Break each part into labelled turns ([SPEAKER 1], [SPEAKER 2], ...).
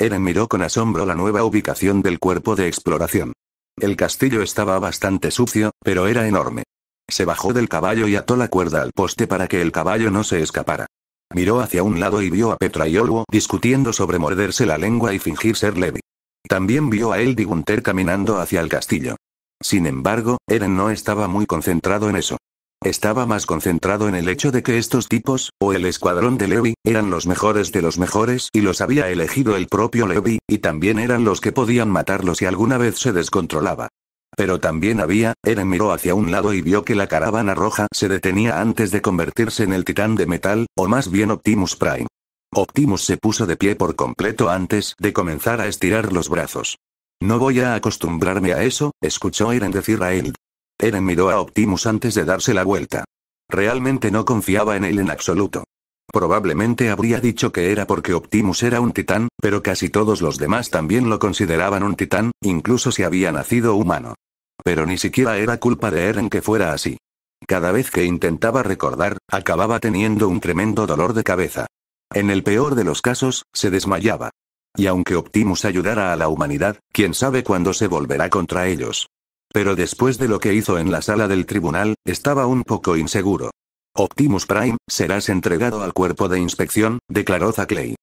[SPEAKER 1] Eren miró con asombro la nueva ubicación del cuerpo de exploración. El castillo estaba bastante sucio, pero era enorme. Se bajó del caballo y ató la cuerda al poste para que el caballo no se escapara. Miró hacia un lado y vio a Petra y Olwo discutiendo sobre morderse la lengua y fingir ser Levi. También vio a Eldi Gunter caminando hacia el castillo. Sin embargo, Eren no estaba muy concentrado en eso. Estaba más concentrado en el hecho de que estos tipos, o el escuadrón de Levi, eran los mejores de los mejores y los había elegido el propio Levi, y también eran los que podían matarlos si alguna vez se descontrolaba. Pero también había, Eren miró hacia un lado y vio que la caravana roja se detenía antes de convertirse en el titán de metal, o más bien Optimus Prime. Optimus se puso de pie por completo antes de comenzar a estirar los brazos. No voy a acostumbrarme a eso, escuchó Eren decir a él. Eren miró a Optimus antes de darse la vuelta. Realmente no confiaba en él en absoluto. Probablemente habría dicho que era porque Optimus era un titán, pero casi todos los demás también lo consideraban un titán, incluso si había nacido humano. Pero ni siquiera era culpa de Eren que fuera así. Cada vez que intentaba recordar, acababa teniendo un tremendo dolor de cabeza. En el peor de los casos, se desmayaba. Y aunque Optimus ayudara a la humanidad, quién sabe cuándo se volverá contra ellos. Pero después de lo que hizo en la sala del tribunal, estaba un poco inseguro. Optimus Prime, serás entregado al cuerpo de inspección, declaró Zaclay.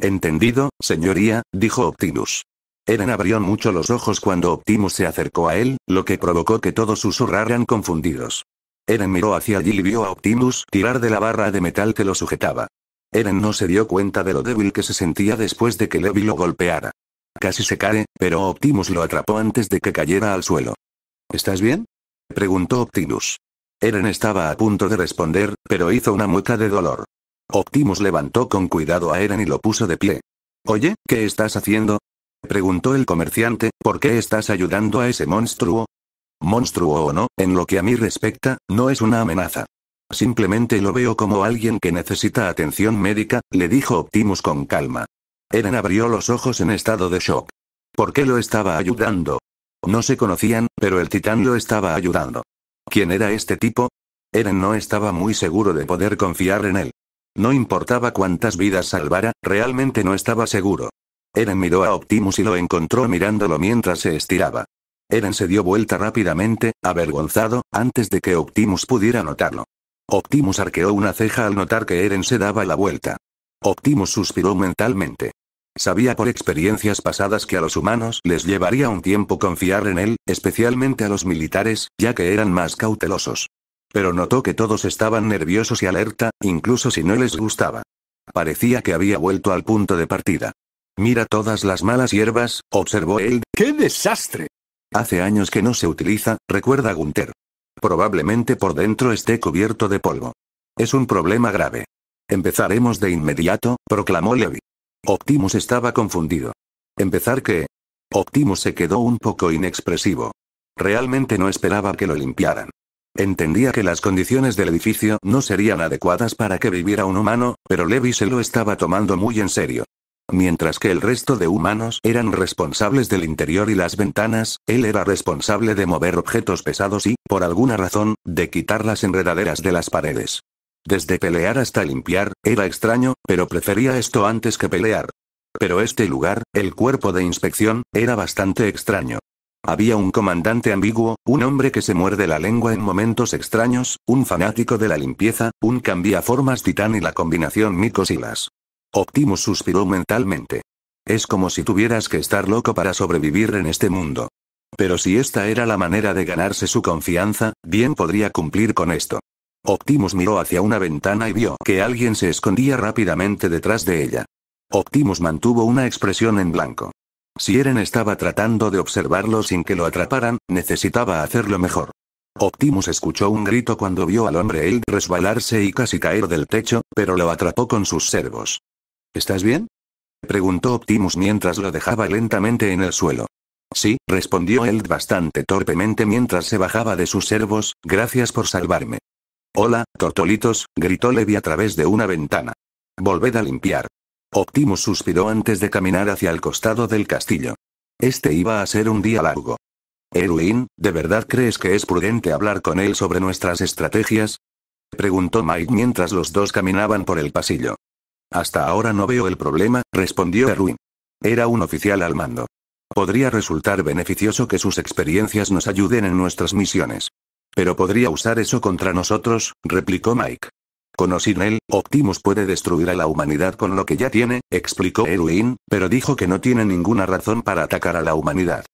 [SPEAKER 1] Entendido, señoría, dijo Optimus. Eren abrió mucho los ojos cuando Optimus se acercó a él, lo que provocó que todos susurraran confundidos. Eren miró hacia allí y vio a Optimus tirar de la barra de metal que lo sujetaba. Eren no se dio cuenta de lo débil que se sentía después de que Levi lo golpeara. Casi se cae, pero Optimus lo atrapó antes de que cayera al suelo. ¿Estás bien? preguntó Optimus. Eren estaba a punto de responder, pero hizo una mueca de dolor. Optimus levantó con cuidado a Eren y lo puso de pie. Oye, ¿qué estás haciendo? preguntó el comerciante, ¿por qué estás ayudando a ese monstruo? Monstruo o no, en lo que a mí respecta, no es una amenaza. Simplemente lo veo como alguien que necesita atención médica, le dijo Optimus con calma. Eren abrió los ojos en estado de shock. ¿Por qué lo estaba ayudando? No se conocían, pero el titán lo estaba ayudando. ¿Quién era este tipo? Eren no estaba muy seguro de poder confiar en él. No importaba cuántas vidas salvara, realmente no estaba seguro. Eren miró a Optimus y lo encontró mirándolo mientras se estiraba. Eren se dio vuelta rápidamente, avergonzado, antes de que Optimus pudiera notarlo. Optimus arqueó una ceja al notar que Eren se daba la vuelta. Optimus suspiró mentalmente. Sabía por experiencias pasadas que a los humanos les llevaría un tiempo confiar en él, especialmente a los militares, ya que eran más cautelosos. Pero notó que todos estaban nerviosos y alerta, incluso si no les gustaba. Parecía que había vuelto al punto de partida. Mira todas las malas hierbas, observó él. ¡Qué desastre! Hace años que no se utiliza, recuerda Gunther. Probablemente por dentro esté cubierto de polvo. Es un problema grave. Empezaremos de inmediato, proclamó Levi. Optimus estaba confundido. ¿Empezar qué? Optimus se quedó un poco inexpresivo. Realmente no esperaba que lo limpiaran. Entendía que las condiciones del edificio no serían adecuadas para que viviera un humano, pero Levi se lo estaba tomando muy en serio. Mientras que el resto de humanos eran responsables del interior y las ventanas, él era responsable de mover objetos pesados y, por alguna razón, de quitar las enredaderas de las paredes. Desde pelear hasta limpiar, era extraño, pero prefería esto antes que pelear. Pero este lugar, el cuerpo de inspección, era bastante extraño. Había un comandante ambiguo, un hombre que se muerde la lengua en momentos extraños, un fanático de la limpieza, un cambiaformas titán y la combinación las... Optimus suspiró mentalmente. Es como si tuvieras que estar loco para sobrevivir en este mundo. Pero si esta era la manera de ganarse su confianza, bien podría cumplir con esto. Optimus miró hacia una ventana y vio que alguien se escondía rápidamente detrás de ella. Optimus mantuvo una expresión en blanco. Si Eren estaba tratando de observarlo sin que lo atraparan, necesitaba hacerlo mejor. Optimus escuchó un grito cuando vio al hombre él resbalarse y casi caer del techo, pero lo atrapó con sus servos. ¿Estás bien? preguntó Optimus mientras lo dejaba lentamente en el suelo. Sí, respondió Eld bastante torpemente mientras se bajaba de sus servos, gracias por salvarme. Hola, tortolitos, gritó Levi a través de una ventana. Volved a limpiar. Optimus suspiró antes de caminar hacia el costado del castillo. Este iba a ser un día largo. Erwin, ¿de verdad crees que es prudente hablar con él sobre nuestras estrategias? Preguntó Mike mientras los dos caminaban por el pasillo. Hasta ahora no veo el problema, respondió Erwin. Era un oficial al mando. Podría resultar beneficioso que sus experiencias nos ayuden en nuestras misiones. Pero podría usar eso contra nosotros, replicó Mike. Con o él, Optimus puede destruir a la humanidad con lo que ya tiene, explicó Erwin, pero dijo que no tiene ninguna razón para atacar a la humanidad.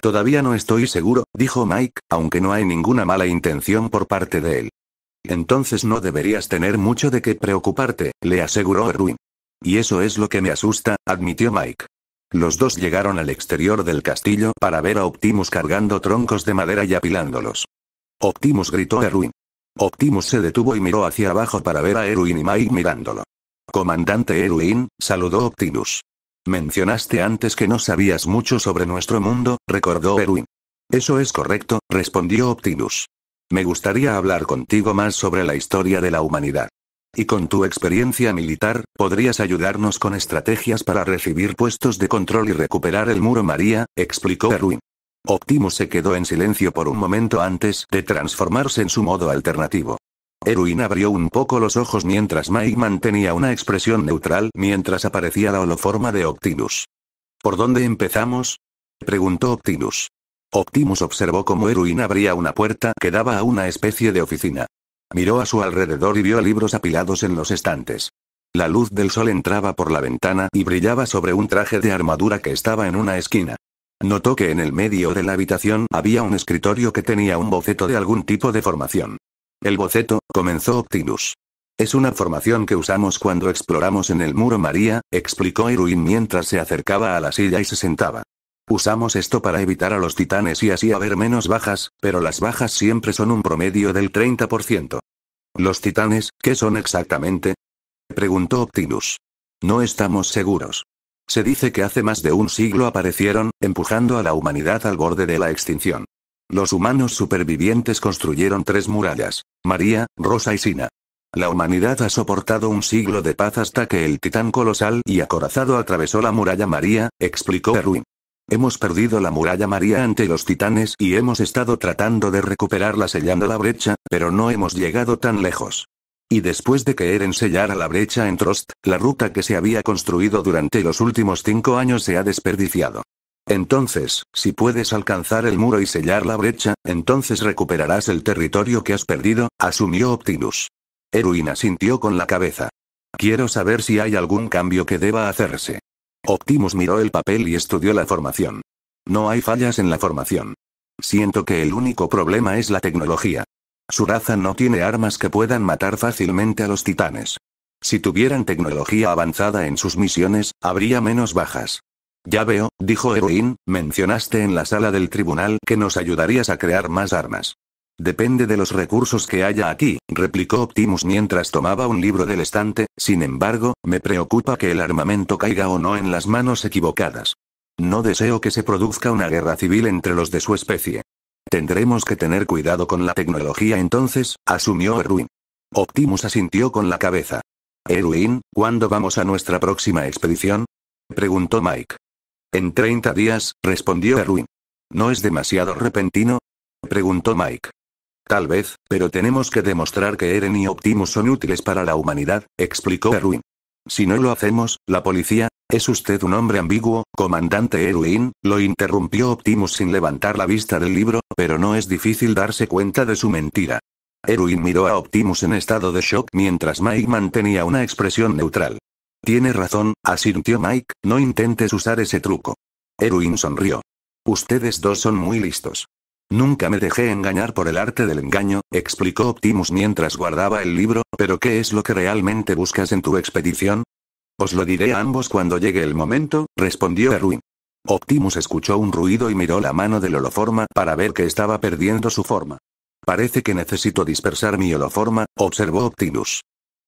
[SPEAKER 1] Todavía no estoy seguro, dijo Mike, aunque no hay ninguna mala intención por parte de él. Entonces no deberías tener mucho de qué preocuparte, le aseguró Erwin. Y eso es lo que me asusta, admitió Mike. Los dos llegaron al exterior del castillo para ver a Optimus cargando troncos de madera y apilándolos. Optimus gritó a Erwin. Optimus se detuvo y miró hacia abajo para ver a Erwin y Mike mirándolo. Comandante Erwin, saludó Optimus. Mencionaste antes que no sabías mucho sobre nuestro mundo, recordó Erwin. Eso es correcto, respondió Optimus. Me gustaría hablar contigo más sobre la historia de la humanidad. Y con tu experiencia militar, podrías ayudarnos con estrategias para recibir puestos de control y recuperar el muro María, explicó Erwin. Optimus se quedó en silencio por un momento antes de transformarse en su modo alternativo. Erwin abrió un poco los ojos mientras Mike mantenía una expresión neutral mientras aparecía la holoforma de Optimus. ¿Por dónde empezamos? preguntó Optimus. Optimus observó cómo Erwin abría una puerta que daba a una especie de oficina. Miró a su alrededor y vio libros apilados en los estantes. La luz del sol entraba por la ventana y brillaba sobre un traje de armadura que estaba en una esquina. Notó que en el medio de la habitación había un escritorio que tenía un boceto de algún tipo de formación. El boceto, comenzó Optimus. Es una formación que usamos cuando exploramos en el muro María, explicó Erwin mientras se acercaba a la silla y se sentaba. Usamos esto para evitar a los titanes y así haber menos bajas, pero las bajas siempre son un promedio del 30%. ¿Los titanes, qué son exactamente? Preguntó Optimus. No estamos seguros. Se dice que hace más de un siglo aparecieron, empujando a la humanidad al borde de la extinción. Los humanos supervivientes construyeron tres murallas, María, Rosa y Sina. La humanidad ha soportado un siglo de paz hasta que el titán colosal y acorazado atravesó la muralla María, explicó Erwin. Hemos perdido la muralla María ante los titanes y hemos estado tratando de recuperarla sellando la brecha, pero no hemos llegado tan lejos. Y después de que sellar a la brecha en Trost, la ruta que se había construido durante los últimos cinco años se ha desperdiciado. Entonces, si puedes alcanzar el muro y sellar la brecha, entonces recuperarás el territorio que has perdido, asumió Optimus. Eruina sintió con la cabeza. Quiero saber si hay algún cambio que deba hacerse. Optimus miró el papel y estudió la formación. No hay fallas en la formación. Siento que el único problema es la tecnología. Su raza no tiene armas que puedan matar fácilmente a los titanes. Si tuvieran tecnología avanzada en sus misiones, habría menos bajas. Ya veo, dijo Heroin, mencionaste en la sala del tribunal que nos ayudarías a crear más armas. Depende de los recursos que haya aquí, replicó Optimus mientras tomaba un libro del estante, sin embargo, me preocupa que el armamento caiga o no en las manos equivocadas. No deseo que se produzca una guerra civil entre los de su especie. Tendremos que tener cuidado con la tecnología entonces, asumió Erwin. Optimus asintió con la cabeza. Erwin, ¿cuándo vamos a nuestra próxima expedición? preguntó Mike. En 30 días, respondió Erwin. ¿No es demasiado repentino? preguntó Mike. Tal vez, pero tenemos que demostrar que Eren y Optimus son útiles para la humanidad, explicó Erwin. Si no lo hacemos, la policía, es usted un hombre ambiguo, comandante Erwin, lo interrumpió Optimus sin levantar la vista del libro, pero no es difícil darse cuenta de su mentira. Erwin miró a Optimus en estado de shock mientras Mike mantenía una expresión neutral. Tiene razón, asintió Mike, no intentes usar ese truco. Erwin sonrió. Ustedes dos son muy listos. Nunca me dejé engañar por el arte del engaño, explicó Optimus mientras guardaba el libro, pero ¿qué es lo que realmente buscas en tu expedición? Os lo diré a ambos cuando llegue el momento, respondió Erwin. Optimus escuchó un ruido y miró la mano del holoforma para ver que estaba perdiendo su forma. Parece que necesito dispersar mi holoforma, observó Optimus.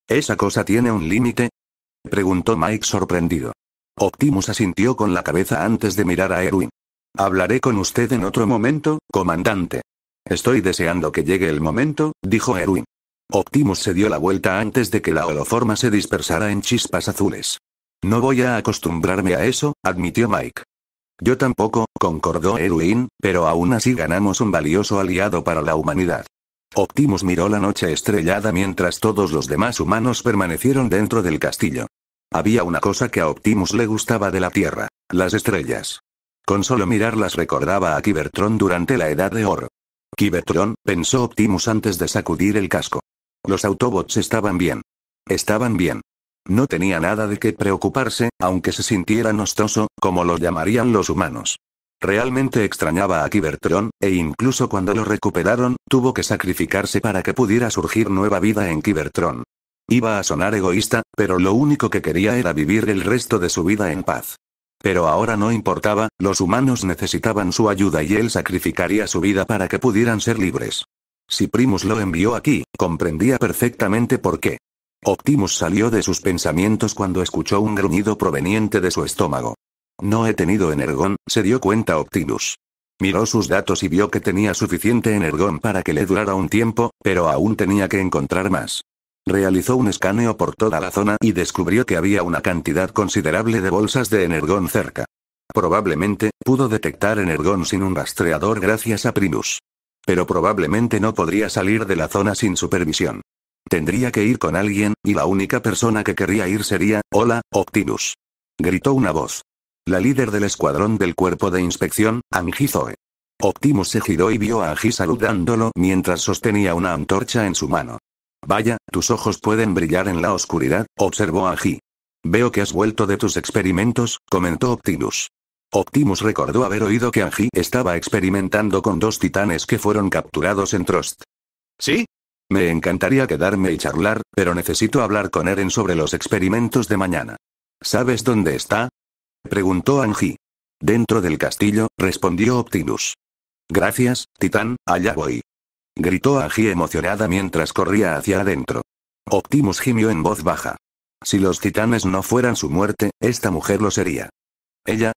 [SPEAKER 1] ¿Esa cosa tiene un límite? preguntó Mike sorprendido. Optimus asintió con la cabeza antes de mirar a Erwin. Hablaré con usted en otro momento, comandante. Estoy deseando que llegue el momento, dijo Erwin. Optimus se dio la vuelta antes de que la holoforma se dispersara en chispas azules. No voy a acostumbrarme a eso, admitió Mike. Yo tampoco, concordó Erwin, pero aún así ganamos un valioso aliado para la humanidad. Optimus miró la noche estrellada mientras todos los demás humanos permanecieron dentro del castillo. Había una cosa que a Optimus le gustaba de la Tierra, las estrellas. Con solo mirarlas recordaba a Cybertron durante la Edad de Oro. Cybertron, pensó Optimus antes de sacudir el casco. Los Autobots estaban bien. Estaban bien. No tenía nada de qué preocuparse, aunque se sintiera nostoso, como lo llamarían los humanos. Realmente extrañaba a Kibertron e incluso cuando lo recuperaron, tuvo que sacrificarse para que pudiera surgir nueva vida en kibertron. Iba a sonar egoísta, pero lo único que quería era vivir el resto de su vida en paz. Pero ahora no importaba, los humanos necesitaban su ayuda y él sacrificaría su vida para que pudieran ser libres. Si Primus lo envió aquí, comprendía perfectamente por qué. Optimus salió de sus pensamientos cuando escuchó un gruñido proveniente de su estómago. No he tenido energón, se dio cuenta Optimus. Miró sus datos y vio que tenía suficiente energón para que le durara un tiempo, pero aún tenía que encontrar más. Realizó un escaneo por toda la zona y descubrió que había una cantidad considerable de bolsas de energón cerca. Probablemente, pudo detectar energón sin un rastreador gracias a Primus. Pero probablemente no podría salir de la zona sin supervisión. Tendría que ir con alguien, y la única persona que querría ir sería, Hola, Optimus. Gritó una voz. La líder del escuadrón del cuerpo de inspección, Angizoe. Optimus se giró y vio a Angie saludándolo mientras sostenía una antorcha en su mano. Vaya, tus ojos pueden brillar en la oscuridad, observó Anji. Veo que has vuelto de tus experimentos, comentó Optimus. Optimus recordó haber oído que Anji estaba experimentando con dos titanes que fueron capturados en Trost. ¿Sí? Me encantaría quedarme y charlar, pero necesito hablar con Eren sobre los experimentos de mañana. ¿Sabes dónde está? Preguntó Angie. Dentro del castillo, respondió Optimus. Gracias, Titán, allá voy gritó Agi emocionada mientras corría hacia adentro. Optimus gimió en voz baja. Si los titanes no fueran su muerte, esta mujer lo sería. ¿Ella?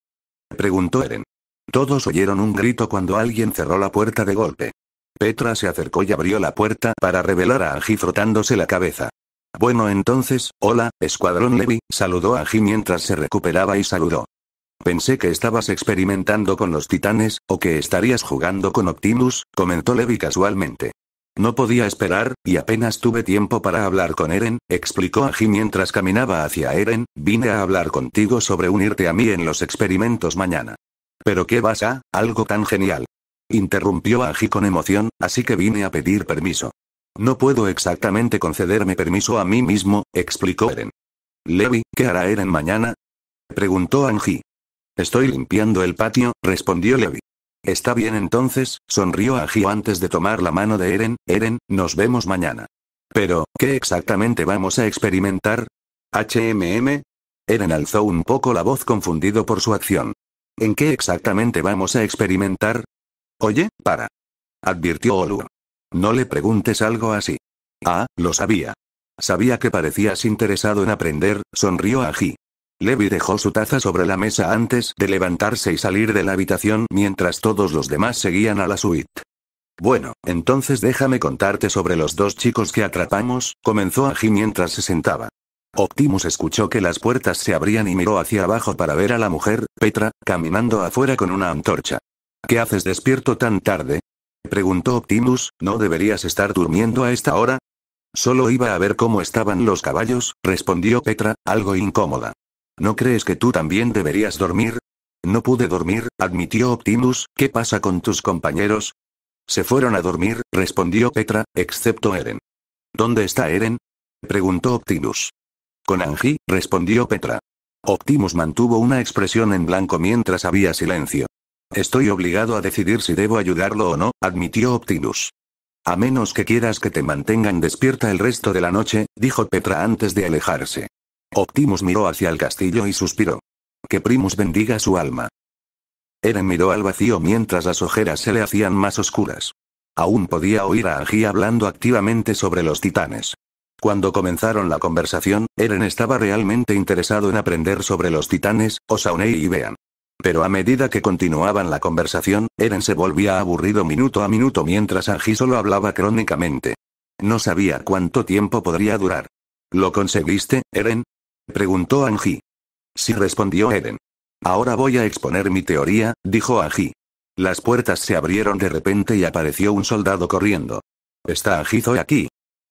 [SPEAKER 1] preguntó Eren. Todos oyeron un grito cuando alguien cerró la puerta de golpe. Petra se acercó y abrió la puerta para revelar a Aji frotándose la cabeza. Bueno entonces, hola, Escuadrón Levi, saludó a mientras se recuperaba y saludó. Pensé que estabas experimentando con los titanes, o que estarías jugando con Optimus, comentó Levi casualmente. No podía esperar, y apenas tuve tiempo para hablar con Eren, explicó Aji mientras caminaba hacia Eren, vine a hablar contigo sobre unirte a mí en los experimentos mañana. ¿Pero qué vas a, algo tan genial? Interrumpió Aji con emoción, así que vine a pedir permiso. No puedo exactamente concederme permiso a mí mismo, explicó Eren. Levi, ¿qué hará Eren mañana? Preguntó Angie. Estoy limpiando el patio, respondió Levi. Está bien entonces, sonrió a antes de tomar la mano de Eren, Eren, nos vemos mañana. Pero, ¿qué exactamente vamos a experimentar? ¿HMM? Eren alzó un poco la voz confundido por su acción. ¿En qué exactamente vamos a experimentar? Oye, para. Advirtió Olu. No le preguntes algo así. Ah, lo sabía. Sabía que parecías interesado en aprender, sonrió a Levi dejó su taza sobre la mesa antes de levantarse y salir de la habitación mientras todos los demás seguían a la suite. Bueno, entonces déjame contarte sobre los dos chicos que atrapamos, comenzó Agi mientras se sentaba. Optimus escuchó que las puertas se abrían y miró hacia abajo para ver a la mujer, Petra, caminando afuera con una antorcha. ¿Qué haces despierto tan tarde? preguntó Optimus, ¿no deberías estar durmiendo a esta hora? Solo iba a ver cómo estaban los caballos, respondió Petra, algo incómoda. ¿No crees que tú también deberías dormir? No pude dormir, admitió Optimus, ¿qué pasa con tus compañeros? Se fueron a dormir, respondió Petra, excepto Eren. ¿Dónde está Eren? preguntó Optimus. Con Angie, respondió Petra. Optimus mantuvo una expresión en blanco mientras había silencio. Estoy obligado a decidir si debo ayudarlo o no, admitió Optimus. A menos que quieras que te mantengan despierta el resto de la noche, dijo Petra antes de alejarse. Optimus miró hacia el castillo y suspiró. Que Primus bendiga su alma. Eren miró al vacío mientras las ojeras se le hacían más oscuras. Aún podía oír a Agi hablando activamente sobre los titanes. Cuando comenzaron la conversación, Eren estaba realmente interesado en aprender sobre los titanes, Osaunei y Vean. Pero a medida que continuaban la conversación, Eren se volvía aburrido minuto a minuto mientras Agi solo hablaba crónicamente. No sabía cuánto tiempo podría durar. ¿Lo conseguiste, Eren? Preguntó Angie. Sí respondió Eden. Ahora voy a exponer mi teoría, dijo Angie. Las puertas se abrieron de repente y apareció un soldado corriendo. ¿Está Angie aquí?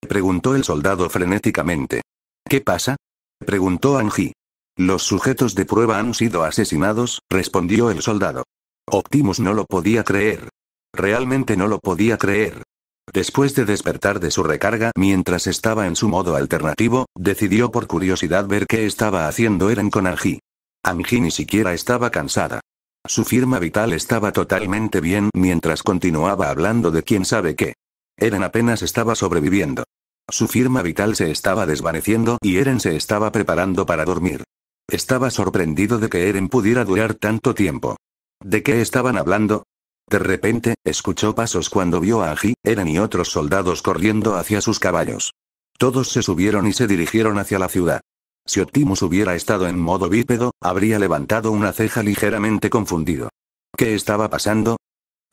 [SPEAKER 1] Preguntó el soldado frenéticamente. ¿Qué pasa? Preguntó Angie. Los sujetos de prueba han sido asesinados, respondió el soldado. Optimus no lo podía creer. Realmente no lo podía creer. Después de despertar de su recarga mientras estaba en su modo alternativo, decidió por curiosidad ver qué estaba haciendo Eren con Anji. Anji ni siquiera estaba cansada. Su firma vital estaba totalmente bien mientras continuaba hablando de quién sabe qué. Eren apenas estaba sobreviviendo. Su firma vital se estaba desvaneciendo y Eren se estaba preparando para dormir. Estaba sorprendido de que Eren pudiera durar tanto tiempo. ¿De qué estaban hablando? De repente, escuchó pasos cuando vio a Aji, Eren y otros soldados corriendo hacia sus caballos. Todos se subieron y se dirigieron hacia la ciudad. Si Optimus hubiera estado en modo bípedo, habría levantado una ceja ligeramente confundido. ¿Qué estaba pasando?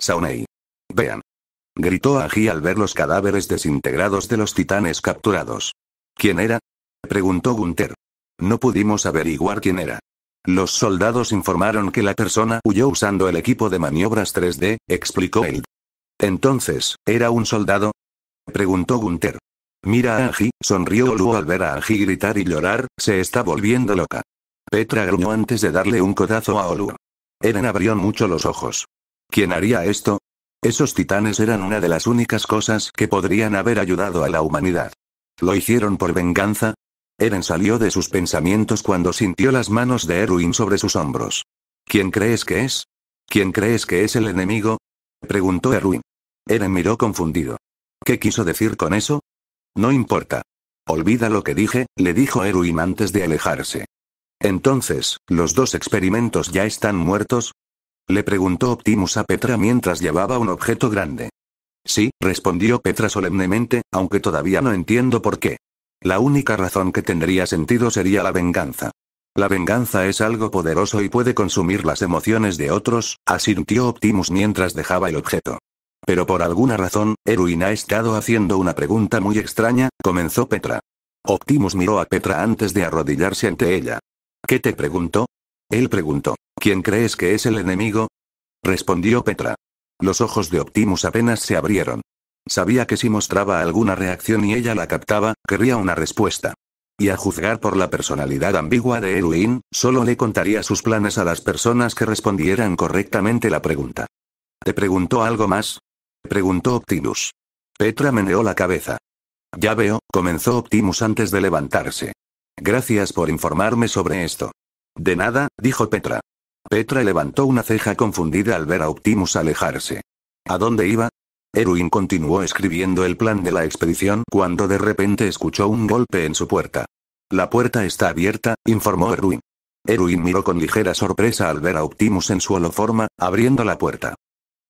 [SPEAKER 1] Saunei. Vean. Gritó Aji al ver los cadáveres desintegrados de los titanes capturados. ¿Quién era? Preguntó Gunther. No pudimos averiguar quién era. Los soldados informaron que la persona huyó usando el equipo de maniobras 3D, explicó él. Entonces, ¿era un soldado? Preguntó Gunther. Mira a Angie, sonrió Olu al ver a Angie gritar y llorar, se está volviendo loca. Petra gruñó antes de darle un codazo a Olu. Eren abrió mucho los ojos. ¿Quién haría esto? Esos titanes eran una de las únicas cosas que podrían haber ayudado a la humanidad. ¿Lo hicieron por venganza? Eren salió de sus pensamientos cuando sintió las manos de Erwin sobre sus hombros. ¿Quién crees que es? ¿Quién crees que es el enemigo? preguntó Erwin. Eren miró confundido. ¿Qué quiso decir con eso? No importa. Olvida lo que dije, le dijo Erwin antes de alejarse. Entonces, ¿los dos experimentos ya están muertos? Le preguntó Optimus a Petra mientras llevaba un objeto grande. Sí, respondió Petra solemnemente, aunque todavía no entiendo por qué. La única razón que tendría sentido sería la venganza. La venganza es algo poderoso y puede consumir las emociones de otros, asintió Optimus mientras dejaba el objeto. Pero por alguna razón, Erwin ha estado haciendo una pregunta muy extraña, comenzó Petra. Optimus miró a Petra antes de arrodillarse ante ella. ¿Qué te preguntó? Él preguntó. ¿Quién crees que es el enemigo? Respondió Petra. Los ojos de Optimus apenas se abrieron. Sabía que si mostraba alguna reacción y ella la captaba, querría una respuesta. Y a juzgar por la personalidad ambigua de Erwin, solo le contaría sus planes a las personas que respondieran correctamente la pregunta. ¿Te preguntó algo más? Preguntó Optimus. Petra meneó la cabeza. Ya veo, comenzó Optimus antes de levantarse. Gracias por informarme sobre esto. De nada, dijo Petra. Petra levantó una ceja confundida al ver a Optimus alejarse. ¿A dónde iba? Erwin continuó escribiendo el plan de la expedición cuando de repente escuchó un golpe en su puerta. La puerta está abierta, informó Erwin. Erwin miró con ligera sorpresa al ver a Optimus en su holoforma, abriendo la puerta.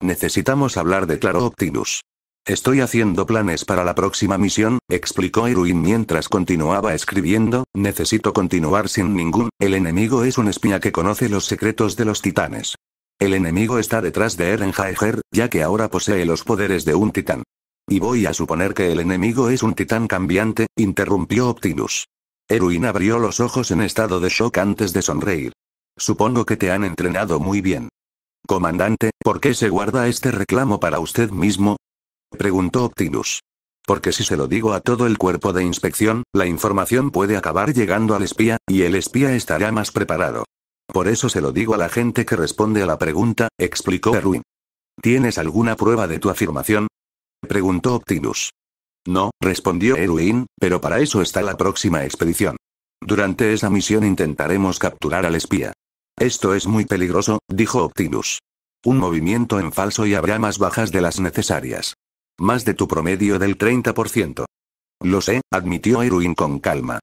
[SPEAKER 1] Necesitamos hablar, declaró Optimus. Estoy haciendo planes para la próxima misión, explicó Erwin mientras continuaba escribiendo, necesito continuar sin ningún, el enemigo es un espía que conoce los secretos de los titanes. El enemigo está detrás de Eren Jaeger, ya que ahora posee los poderes de un titán. Y voy a suponer que el enemigo es un titán cambiante, interrumpió Optimus. Erwin abrió los ojos en estado de shock antes de sonreír. Supongo que te han entrenado muy bien. Comandante, ¿por qué se guarda este reclamo para usted mismo? Preguntó Optimus. Porque si se lo digo a todo el cuerpo de inspección, la información puede acabar llegando al espía, y el espía estará más preparado. Por eso se lo digo a la gente que responde a la pregunta, explicó Erwin. ¿Tienes alguna prueba de tu afirmación? preguntó Optimus. No, respondió Erwin, pero para eso está la próxima expedición. Durante esa misión intentaremos capturar al espía. Esto es muy peligroso, dijo Optimus. Un movimiento en falso y habrá más bajas de las necesarias. Más de tu promedio del 30%. Lo sé, admitió Erwin con calma.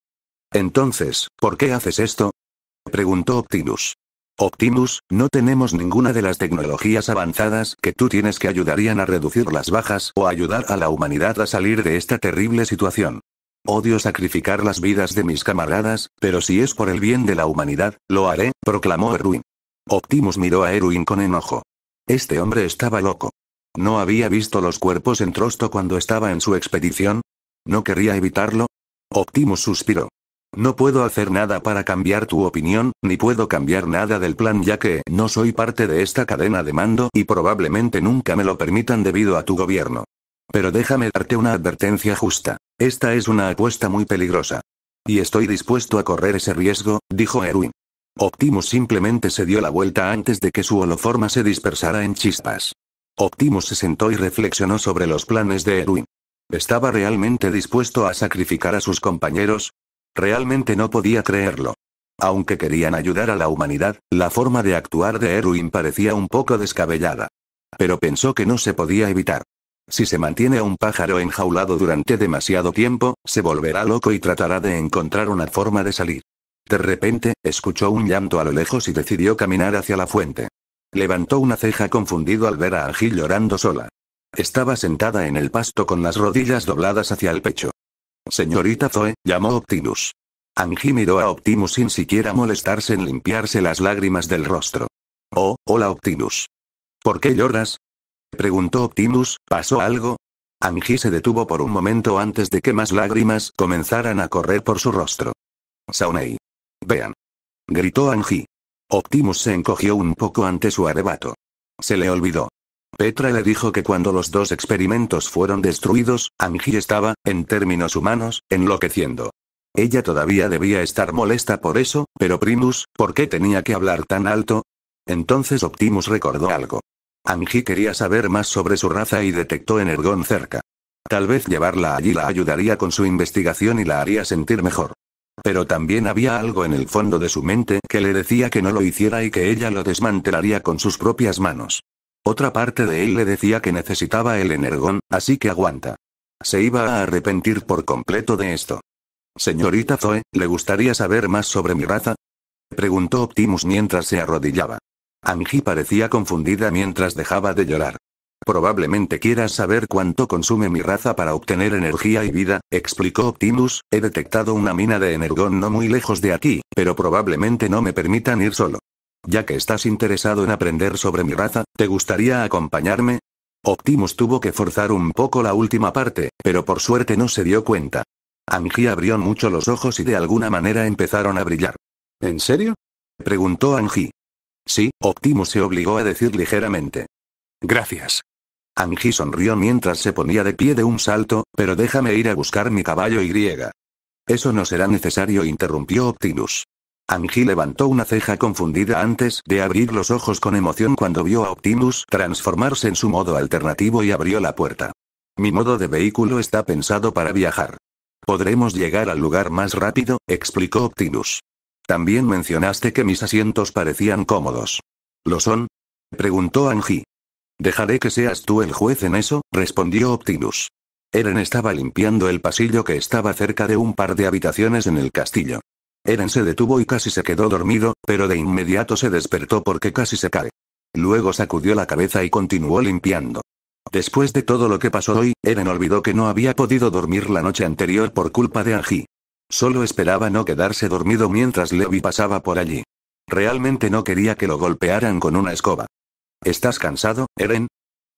[SPEAKER 1] Entonces, ¿por qué haces esto? Preguntó Optimus. Optimus, no tenemos ninguna de las tecnologías avanzadas que tú tienes que ayudarían a reducir las bajas o ayudar a la humanidad a salir de esta terrible situación. Odio sacrificar las vidas de mis camaradas, pero si es por el bien de la humanidad, lo haré, proclamó Erwin. Optimus miró a Erwin con enojo. Este hombre estaba loco. ¿No había visto los cuerpos en trosto cuando estaba en su expedición? ¿No quería evitarlo? Optimus suspiró. No puedo hacer nada para cambiar tu opinión, ni puedo cambiar nada del plan ya que no soy parte de esta cadena de mando y probablemente nunca me lo permitan debido a tu gobierno. Pero déjame darte una advertencia justa. Esta es una apuesta muy peligrosa. Y estoy dispuesto a correr ese riesgo, dijo Erwin. Optimus simplemente se dio la vuelta antes de que su holoforma se dispersara en chispas. Optimus se sentó y reflexionó sobre los planes de Erwin. ¿Estaba realmente dispuesto a sacrificar a sus compañeros? Realmente no podía creerlo. Aunque querían ayudar a la humanidad, la forma de actuar de Erwin parecía un poco descabellada. Pero pensó que no se podía evitar. Si se mantiene a un pájaro enjaulado durante demasiado tiempo, se volverá loco y tratará de encontrar una forma de salir. De repente, escuchó un llanto a lo lejos y decidió caminar hacia la fuente. Levantó una ceja confundido al ver a Agil llorando sola. Estaba sentada en el pasto con las rodillas dobladas hacia el pecho. Señorita Zoe, llamó Optimus. Angie miró a Optimus sin siquiera molestarse en limpiarse las lágrimas del rostro. Oh, hola Optimus. ¿Por qué lloras? Preguntó Optimus, ¿pasó algo? Angie se detuvo por un momento antes de que más lágrimas comenzaran a correr por su rostro. Saunei. Vean. Gritó Angie. Optimus se encogió un poco ante su arrebato. Se le olvidó. Petra le dijo que cuando los dos experimentos fueron destruidos, Angie estaba, en términos humanos, enloqueciendo. Ella todavía debía estar molesta por eso, pero Primus, ¿por qué tenía que hablar tan alto? Entonces Optimus recordó algo. Angie quería saber más sobre su raza y detectó Energon cerca. Tal vez llevarla allí la ayudaría con su investigación y la haría sentir mejor. Pero también había algo en el fondo de su mente que le decía que no lo hiciera y que ella lo desmantelaría con sus propias manos. Otra parte de él le decía que necesitaba el energón, así que aguanta. Se iba a arrepentir por completo de esto. Señorita Zoe, ¿le gustaría saber más sobre mi raza? Preguntó Optimus mientras se arrodillaba. Angie parecía confundida mientras dejaba de llorar. Probablemente quieras saber cuánto consume mi raza para obtener energía y vida, explicó Optimus, he detectado una mina de energón no muy lejos de aquí, pero probablemente no me permitan ir solo. Ya que estás interesado en aprender sobre mi raza, ¿te gustaría acompañarme? Optimus tuvo que forzar un poco la última parte, pero por suerte no se dio cuenta. Angie abrió mucho los ojos y de alguna manera empezaron a brillar. ¿En serio? preguntó Angie. Sí, Optimus se obligó a decir ligeramente. Gracias. Angie sonrió mientras se ponía de pie de un salto, pero déjame ir a buscar mi caballo y griega. Eso no será necesario, interrumpió Optimus. Angie levantó una ceja confundida antes de abrir los ojos con emoción cuando vio a Optimus transformarse en su modo alternativo y abrió la puerta. Mi modo de vehículo está pensado para viajar. Podremos llegar al lugar más rápido, explicó Optimus. También mencionaste que mis asientos parecían cómodos. ¿Lo son? preguntó Angie. Dejaré que seas tú el juez en eso, respondió Optimus. Eren estaba limpiando el pasillo que estaba cerca de un par de habitaciones en el castillo. Eren se detuvo y casi se quedó dormido, pero de inmediato se despertó porque casi se cae. Luego sacudió la cabeza y continuó limpiando. Después de todo lo que pasó hoy, Eren olvidó que no había podido dormir la noche anterior por culpa de Angie. Solo esperaba no quedarse dormido mientras Levi pasaba por allí. Realmente no quería que lo golpearan con una escoba. ¿Estás cansado, Eren?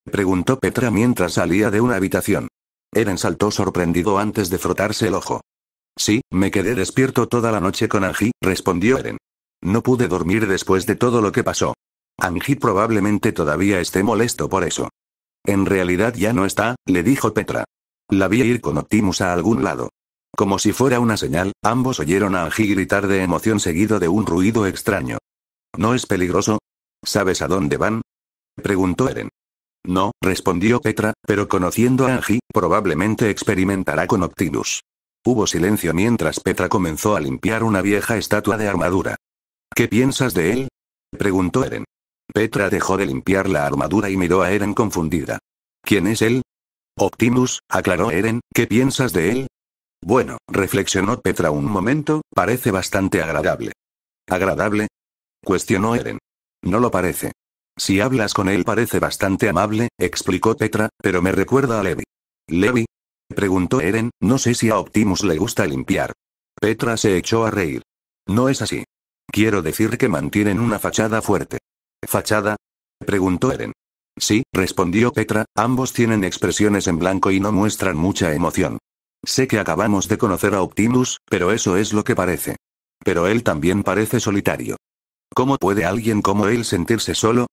[SPEAKER 1] Preguntó Petra mientras salía de una habitación. Eren saltó sorprendido antes de frotarse el ojo. Sí, me quedé despierto toda la noche con Angie, respondió Eren. No pude dormir después de todo lo que pasó. Angie probablemente todavía esté molesto por eso. En realidad ya no está, le dijo Petra. La vi ir con Optimus a algún lado. Como si fuera una señal, ambos oyeron a Angie gritar de emoción seguido de un ruido extraño. ¿No es peligroso? ¿Sabes a dónde van? preguntó Eren. No, respondió Petra, pero conociendo a Angie, probablemente experimentará con Optimus. Hubo silencio mientras Petra comenzó a limpiar una vieja estatua de armadura. ¿Qué piensas de él? preguntó Eren. Petra dejó de limpiar la armadura y miró a Eren confundida. ¿Quién es él? Optimus, aclaró Eren, ¿qué piensas de él? Bueno, reflexionó Petra un momento, parece bastante agradable. ¿Agradable? cuestionó Eren. No lo parece. Si hablas con él parece bastante amable, explicó Petra, pero me recuerda a Levi. Levi, preguntó Eren, no sé si a Optimus le gusta limpiar. Petra se echó a reír. No es así. Quiero decir que mantienen una fachada fuerte. ¿Fachada? preguntó Eren. Sí, respondió Petra, ambos tienen expresiones en blanco y no muestran mucha emoción. Sé que acabamos de conocer a Optimus, pero eso es lo que parece. Pero él también parece solitario. ¿Cómo puede alguien como él sentirse solo?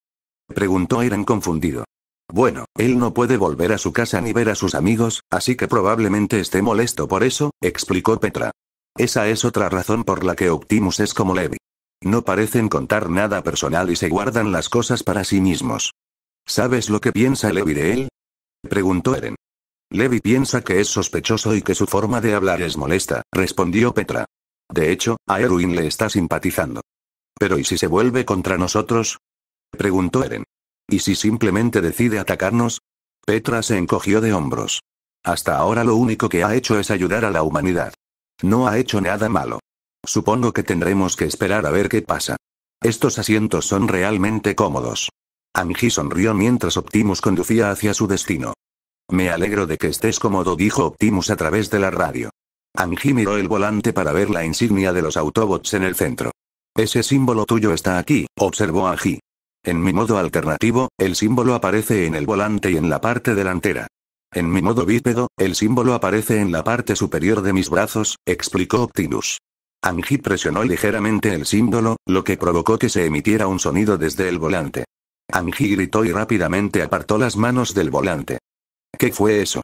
[SPEAKER 1] preguntó Eren confundido. Bueno, él no puede volver a su casa ni ver a sus amigos, así que probablemente esté molesto por eso, explicó Petra. Esa es otra razón por la que Optimus es como Levi. No parecen contar nada personal y se guardan las cosas para sí mismos. ¿Sabes lo que piensa Levi de él? Preguntó Eren. Levi piensa que es sospechoso y que su forma de hablar es molesta, respondió Petra. De hecho, a Erwin le está simpatizando. Pero ¿y si se vuelve contra nosotros? Preguntó Eren. ¿Y si simplemente decide atacarnos? Petra se encogió de hombros. Hasta ahora lo único que ha hecho es ayudar a la humanidad. No ha hecho nada malo. Supongo que tendremos que esperar a ver qué pasa. Estos asientos son realmente cómodos. Angie sonrió mientras Optimus conducía hacia su destino. Me alegro de que estés cómodo, dijo Optimus a través de la radio. Angie miró el volante para ver la insignia de los Autobots en el centro. Ese símbolo tuyo está aquí, observó Angie. En mi modo alternativo, el símbolo aparece en el volante y en la parte delantera. En mi modo bípedo, el símbolo aparece en la parte superior de mis brazos, explicó Optimus. Angie presionó ligeramente el símbolo, lo que provocó que se emitiera un sonido desde el volante. Angie gritó y rápidamente apartó las manos del volante. ¿Qué fue eso?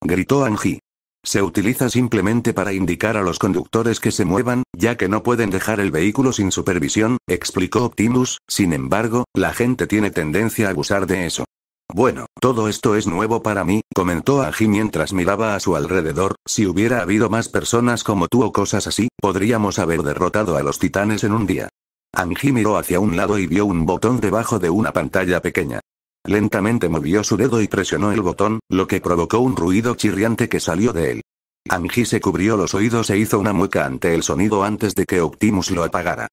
[SPEAKER 1] Gritó Angie. Se utiliza simplemente para indicar a los conductores que se muevan, ya que no pueden dejar el vehículo sin supervisión, explicó Optimus, sin embargo, la gente tiene tendencia a abusar de eso. Bueno, todo esto es nuevo para mí, comentó Aji mientras miraba a su alrededor, si hubiera habido más personas como tú o cosas así, podríamos haber derrotado a los titanes en un día. Angie miró hacia un lado y vio un botón debajo de una pantalla pequeña. Lentamente movió su dedo y presionó el botón, lo que provocó un ruido chirriante que salió de él. Angie se cubrió los oídos e hizo una mueca ante el sonido antes de que Optimus lo apagara.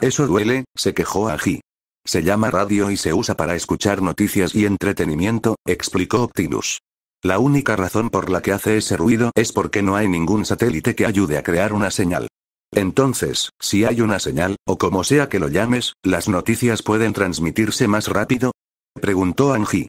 [SPEAKER 1] Eso duele, se quejó Angie. Se llama radio y se usa para escuchar noticias y entretenimiento, explicó Optimus. La única razón por la que hace ese ruido es porque no hay ningún satélite que ayude a crear una señal. Entonces, si hay una señal, o como sea que lo llames, las noticias pueden transmitirse más rápido, Preguntó Angie.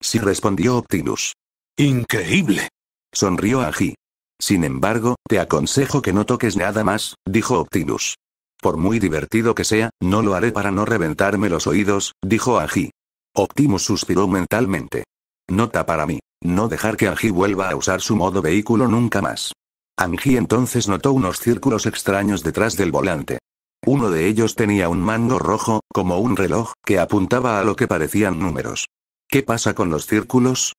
[SPEAKER 1] Sí respondió Optimus. Increíble. Sonrió Angie. Sin embargo, te aconsejo que no toques nada más, dijo Optimus. Por muy divertido que sea, no lo haré para no reventarme los oídos, dijo Angie. Optimus suspiró mentalmente. Nota para mí. No dejar que Angie vuelva a usar su modo vehículo nunca más. Angie entonces notó unos círculos extraños detrás del volante. Uno de ellos tenía un mango rojo, como un reloj, que apuntaba a lo que parecían números. ¿Qué pasa con los círculos?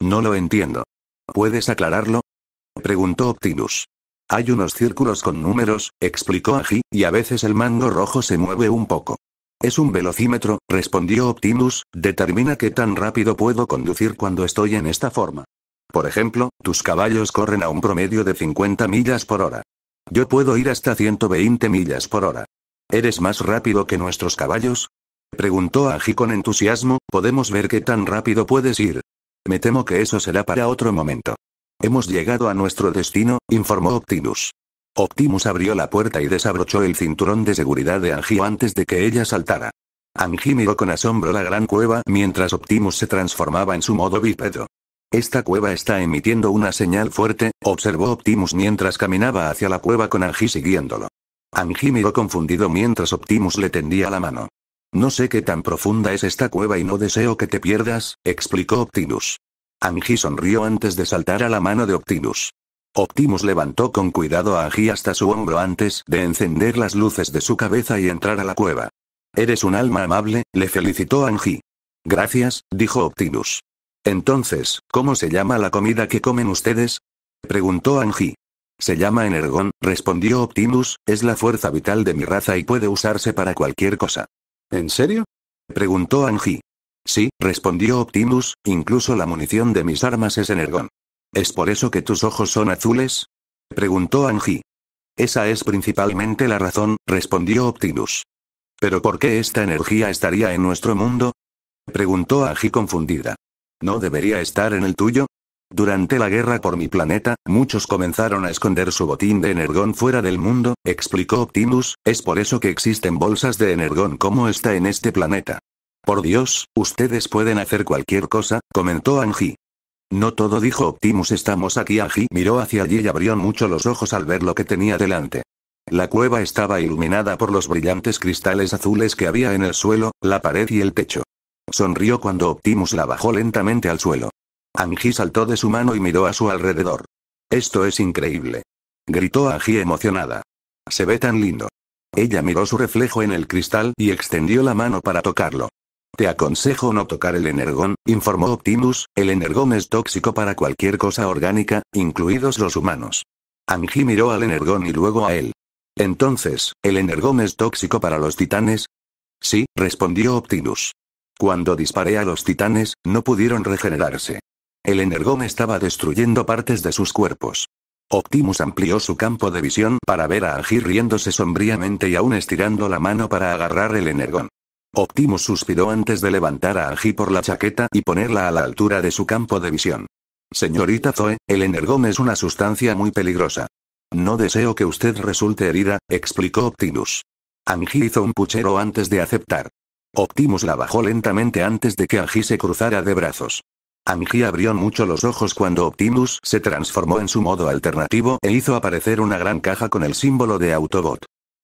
[SPEAKER 1] No lo entiendo. ¿Puedes aclararlo? preguntó Optimus. Hay unos círculos con números, explicó Aji, y a veces el mango rojo se mueve un poco. Es un velocímetro, respondió Optimus, determina qué tan rápido puedo conducir cuando estoy en esta forma. Por ejemplo, tus caballos corren a un promedio de 50 millas por hora. Yo puedo ir hasta 120 millas por hora. ¿Eres más rápido que nuestros caballos? Preguntó Angie con entusiasmo, podemos ver qué tan rápido puedes ir. Me temo que eso será para otro momento. Hemos llegado a nuestro destino, informó Optimus. Optimus abrió la puerta y desabrochó el cinturón de seguridad de Angie antes de que ella saltara. Angie miró con asombro la gran cueva mientras Optimus se transformaba en su modo bípedo. Esta cueva está emitiendo una señal fuerte, observó Optimus mientras caminaba hacia la cueva con Angie siguiéndolo. Angie miró confundido mientras Optimus le tendía la mano. No sé qué tan profunda es esta cueva y no deseo que te pierdas, explicó Optimus. Angie sonrió antes de saltar a la mano de Optimus. Optimus levantó con cuidado a Angie hasta su hombro antes de encender las luces de su cabeza y entrar a la cueva. Eres un alma amable, le felicitó Angie. Gracias, dijo Optimus. Entonces, ¿cómo se llama la comida que comen ustedes? preguntó Angie. Se llama energón, respondió Optimus, es la fuerza vital de mi raza y puede usarse para cualquier cosa. ¿En serio? preguntó Angie. Sí, respondió Optimus, incluso la munición de mis armas es energón. ¿Es por eso que tus ojos son azules? preguntó Angie. Esa es principalmente la razón, respondió Optimus. ¿Pero por qué esta energía estaría en nuestro mundo? preguntó Angie confundida. ¿No debería estar en el tuyo? Durante la guerra por mi planeta, muchos comenzaron a esconder su botín de energón fuera del mundo, explicó Optimus, es por eso que existen bolsas de energón como esta en este planeta. Por Dios, ustedes pueden hacer cualquier cosa, comentó Angie. No todo dijo Optimus estamos aquí Angie miró hacia allí y abrió mucho los ojos al ver lo que tenía delante. La cueva estaba iluminada por los brillantes cristales azules que había en el suelo, la pared y el techo. Sonrió cuando Optimus la bajó lentamente al suelo. Angie saltó de su mano y miró a su alrededor. Esto es increíble. Gritó Angie emocionada. Se ve tan lindo. Ella miró su reflejo en el cristal y extendió la mano para tocarlo. Te aconsejo no tocar el energón, informó Optimus, el energón es tóxico para cualquier cosa orgánica, incluidos los humanos. Angie miró al energón y luego a él. Entonces, ¿el energón es tóxico para los titanes? Sí, respondió Optimus. Cuando disparé a los titanes, no pudieron regenerarse. El energón estaba destruyendo partes de sus cuerpos. Optimus amplió su campo de visión para ver a Aji riéndose sombríamente y aún estirando la mano para agarrar el energón. Optimus suspiró antes de levantar a Agi por la chaqueta y ponerla a la altura de su campo de visión. Señorita Zoe, el energón es una sustancia muy peligrosa. No deseo que usted resulte herida, explicó Optimus. Angie hizo un puchero antes de aceptar. Optimus la bajó lentamente antes de que Angie se cruzara de brazos. Angie abrió mucho los ojos cuando Optimus se transformó en su modo alternativo e hizo aparecer una gran caja con el símbolo de Autobot.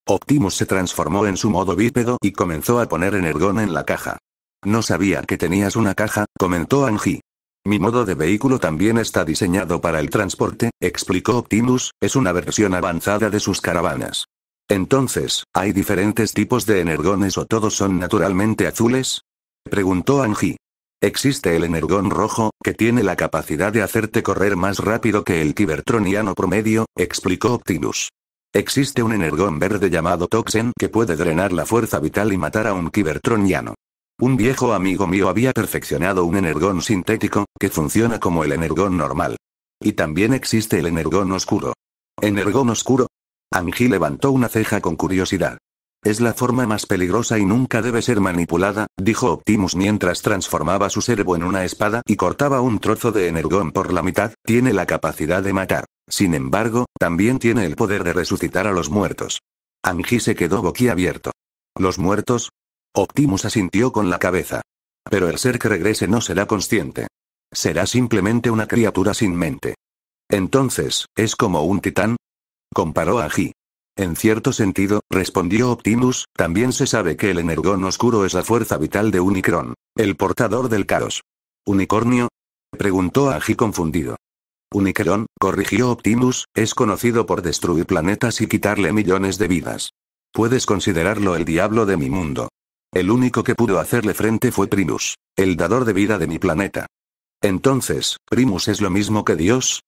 [SPEAKER 1] Optimus se transformó en su modo bípedo y comenzó a poner energón en la caja. No sabía que tenías una caja, comentó Angie. Mi modo de vehículo también está diseñado para el transporte, explicó Optimus, es una versión avanzada de sus caravanas. Entonces, ¿hay diferentes tipos de energones o todos son naturalmente azules? Preguntó Angie. Existe el energón rojo, que tiene la capacidad de hacerte correr más rápido que el kibertroniano promedio, explicó Optimus. Existe un energón verde llamado Toxen que puede drenar la fuerza vital y matar a un kibertroniano. Un viejo amigo mío había perfeccionado un energón sintético, que funciona como el energón normal. Y también existe el energón oscuro. ¿Energón oscuro? Amiji levantó una ceja con curiosidad. Es la forma más peligrosa y nunca debe ser manipulada, dijo Optimus mientras transformaba su cerebro en una espada y cortaba un trozo de energón por la mitad, tiene la capacidad de matar. Sin embargo, también tiene el poder de resucitar a los muertos. Amji se quedó boquiabierto. ¿Los muertos? Optimus asintió con la cabeza. Pero el ser que regrese no será consciente. Será simplemente una criatura sin mente. Entonces, ¿es como un titán? Comparó a G. En cierto sentido, respondió Optimus, también se sabe que el energón oscuro es la fuerza vital de Unicron, el portador del caos. ¿Unicornio? Preguntó Ji confundido. Unicron, corrigió Optimus, es conocido por destruir planetas y quitarle millones de vidas. Puedes considerarlo el diablo de mi mundo. El único que pudo hacerle frente fue Primus, el dador de vida de mi planeta. Entonces, ¿Primus es lo mismo que Dios?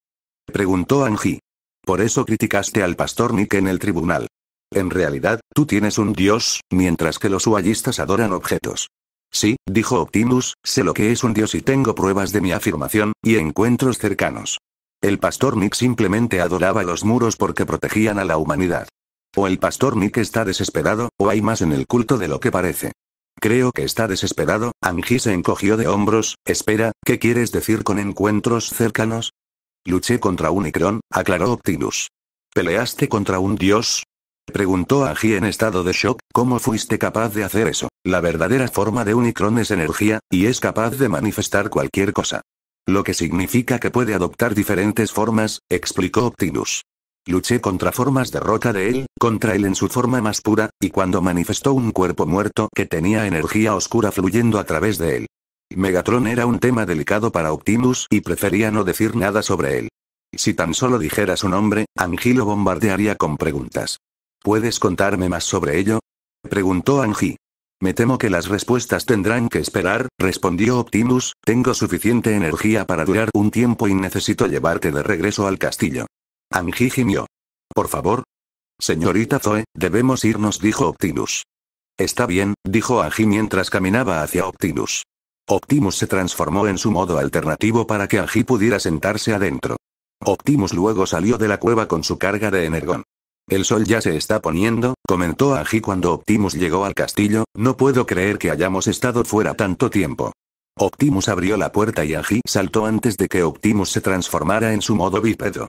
[SPEAKER 1] Preguntó Angie. Por eso criticaste al pastor Nick en el tribunal. En realidad, tú tienes un dios, mientras que los huayistas adoran objetos. Sí, dijo Optimus, sé lo que es un dios y tengo pruebas de mi afirmación, y encuentros cercanos. El pastor Nick simplemente adoraba los muros porque protegían a la humanidad. O el pastor Nick está desesperado, o hay más en el culto de lo que parece. Creo que está desesperado, Angie se encogió de hombros, espera, ¿qué quieres decir con encuentros cercanos? Luché contra un aclaró Optimus. ¿Peleaste contra un dios? Preguntó a en estado de shock, ¿cómo fuiste capaz de hacer eso? La verdadera forma de un es energía, y es capaz de manifestar cualquier cosa. Lo que significa que puede adoptar diferentes formas, explicó Optimus. Luché contra formas de roca de él, contra él en su forma más pura, y cuando manifestó un cuerpo muerto que tenía energía oscura fluyendo a través de él. Megatron era un tema delicado para Optimus y prefería no decir nada sobre él. Si tan solo dijera su nombre, Angie lo bombardearía con preguntas. ¿Puedes contarme más sobre ello? preguntó Angie. Me temo que las respuestas tendrán que esperar, respondió Optimus, tengo suficiente energía para durar un tiempo y necesito llevarte de regreso al castillo. Angie gimió. Por favor. Señorita Zoe, debemos irnos, dijo Optimus. Está bien, dijo Angie mientras caminaba hacia Optimus. Optimus se transformó en su modo alternativo para que Angie pudiera sentarse adentro. Optimus luego salió de la cueva con su carga de energón. El sol ya se está poniendo, comentó Angie cuando Optimus llegó al castillo, no puedo creer que hayamos estado fuera tanto tiempo. Optimus abrió la puerta y Angie saltó antes de que Optimus se transformara en su modo bípedo.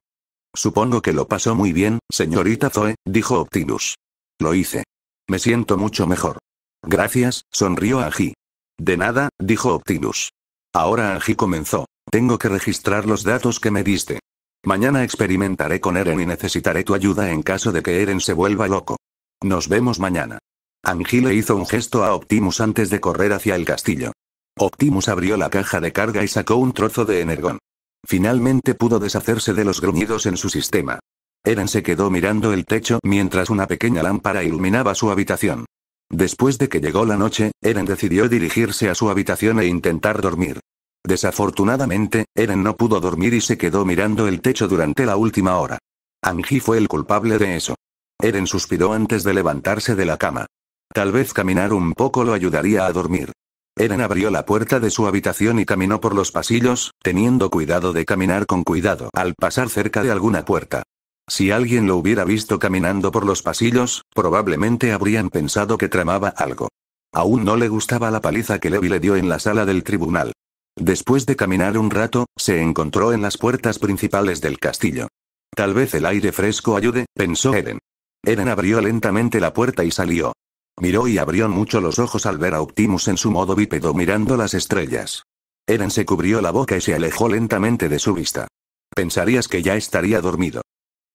[SPEAKER 1] Supongo que lo pasó muy bien, señorita Zoe, dijo Optimus. Lo hice. Me siento mucho mejor. Gracias, sonrió Angie. De nada, dijo Optimus. Ahora Angie comenzó. Tengo que registrar los datos que me diste. Mañana experimentaré con Eren y necesitaré tu ayuda en caso de que Eren se vuelva loco. Nos vemos mañana. Angie le hizo un gesto a Optimus antes de correr hacia el castillo. Optimus abrió la caja de carga y sacó un trozo de energón. Finalmente pudo deshacerse de los gruñidos en su sistema. Eren se quedó mirando el techo mientras una pequeña lámpara iluminaba su habitación. Después de que llegó la noche, Eren decidió dirigirse a su habitación e intentar dormir. Desafortunadamente, Eren no pudo dormir y se quedó mirando el techo durante la última hora. Angie fue el culpable de eso. Eren suspiró antes de levantarse de la cama. Tal vez caminar un poco lo ayudaría a dormir. Eren abrió la puerta de su habitación y caminó por los pasillos, teniendo cuidado de caminar con cuidado al pasar cerca de alguna puerta. Si alguien lo hubiera visto caminando por los pasillos, probablemente habrían pensado que tramaba algo. Aún no le gustaba la paliza que Levi le dio en la sala del tribunal. Después de caminar un rato, se encontró en las puertas principales del castillo. Tal vez el aire fresco ayude, pensó Eren. Eren abrió lentamente la puerta y salió. Miró y abrió mucho los ojos al ver a Optimus en su modo bípedo mirando las estrellas. Eren se cubrió la boca y se alejó lentamente de su vista. Pensarías que ya estaría dormido.